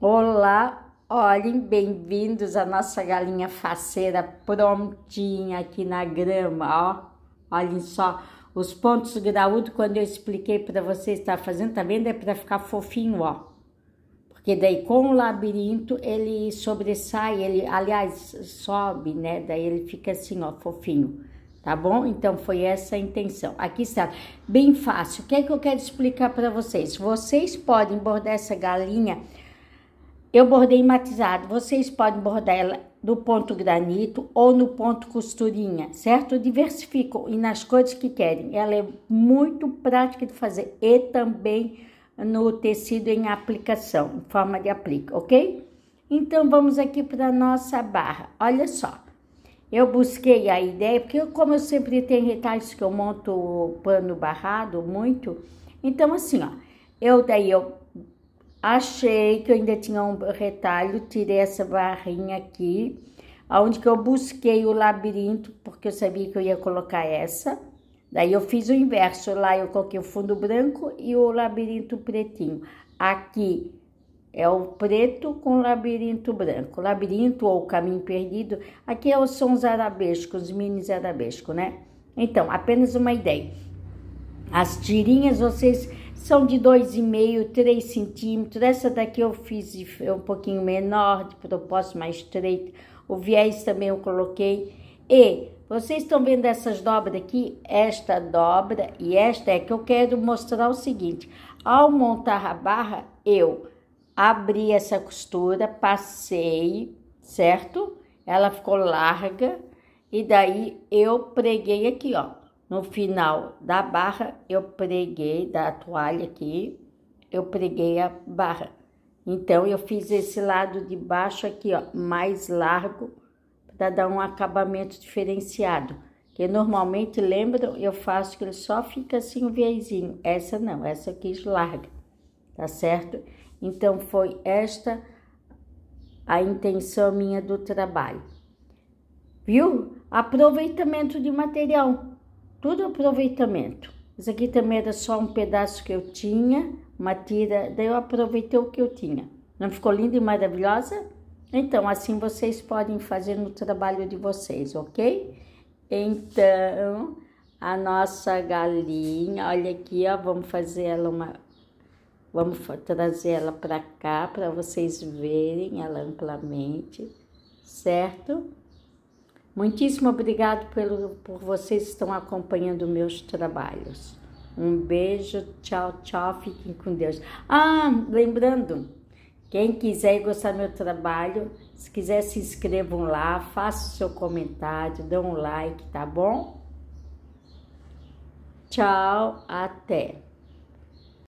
Olá, olhem, bem-vindos à nossa galinha faceira prontinha aqui na grama, ó. Olhem só, os pontos graúdos, quando eu expliquei para vocês estar tá fazendo, tá vendo? É para ficar fofinho, ó. Porque daí com o labirinto ele sobressai, ele, aliás, sobe, né? Daí ele fica assim, ó, fofinho. Tá bom? Então foi essa a intenção. Aqui está, bem fácil. O que é que eu quero explicar para vocês? Vocês podem bordar essa galinha eu bordei matizado, vocês podem bordar ela no ponto granito ou no ponto costurinha, certo? Diversificam e nas cores que querem. Ela é muito prática de fazer e também no tecido em aplicação, em forma de aplica, ok? Então vamos aqui para nossa barra. Olha só, eu busquei a ideia, porque como eu sempre tenho retalhos que eu monto pano barrado muito, então assim, ó, eu daí eu achei que eu ainda tinha um retalho, tirei essa barrinha aqui, aonde que eu busquei o labirinto, porque eu sabia que eu ia colocar essa. Daí eu fiz o inverso, lá eu coloquei o fundo branco e o labirinto pretinho. Aqui é o preto com labirinto branco. Labirinto ou caminho perdido, aqui é são os arabescos, os minis arabescos, né? Então, apenas uma ideia. As tirinhas vocês são de 2,5, 3 centímetros. Essa daqui eu fiz um pouquinho menor, de propósito mais estreito. O viés também eu coloquei. E vocês estão vendo essas dobras aqui? Esta dobra e esta é que eu quero mostrar o seguinte. Ao montar a barra, eu abri essa costura, passei, certo? Ela ficou larga e daí eu preguei aqui, ó. No final da barra, eu preguei da toalha aqui, eu preguei a barra. Então, eu fiz esse lado de baixo aqui, ó, mais largo, para dar um acabamento diferenciado. Que normalmente, lembram, eu faço que ele só fica assim um viezinho. Essa não, essa aqui larga, tá certo? Então, foi esta a intenção minha do trabalho. Viu? Aproveitamento de material. Tudo aproveitamento. Isso aqui também era só um pedaço que eu tinha, uma tira, daí eu aproveitei o que eu tinha. Não ficou linda e maravilhosa? Então, assim vocês podem fazer no trabalho de vocês, ok? Então, a nossa galinha, olha aqui, ó, vamos fazer ela uma... Vamos trazer ela para cá para vocês verem ela amplamente, certo? Muitíssimo obrigado pelo, por vocês que estão acompanhando meus trabalhos. Um beijo, tchau, tchau, fiquem com Deus. Ah, lembrando, quem quiser e gostar do meu trabalho, se quiser se inscrevam lá, façam seu comentário, dão um like, tá bom? Tchau, até!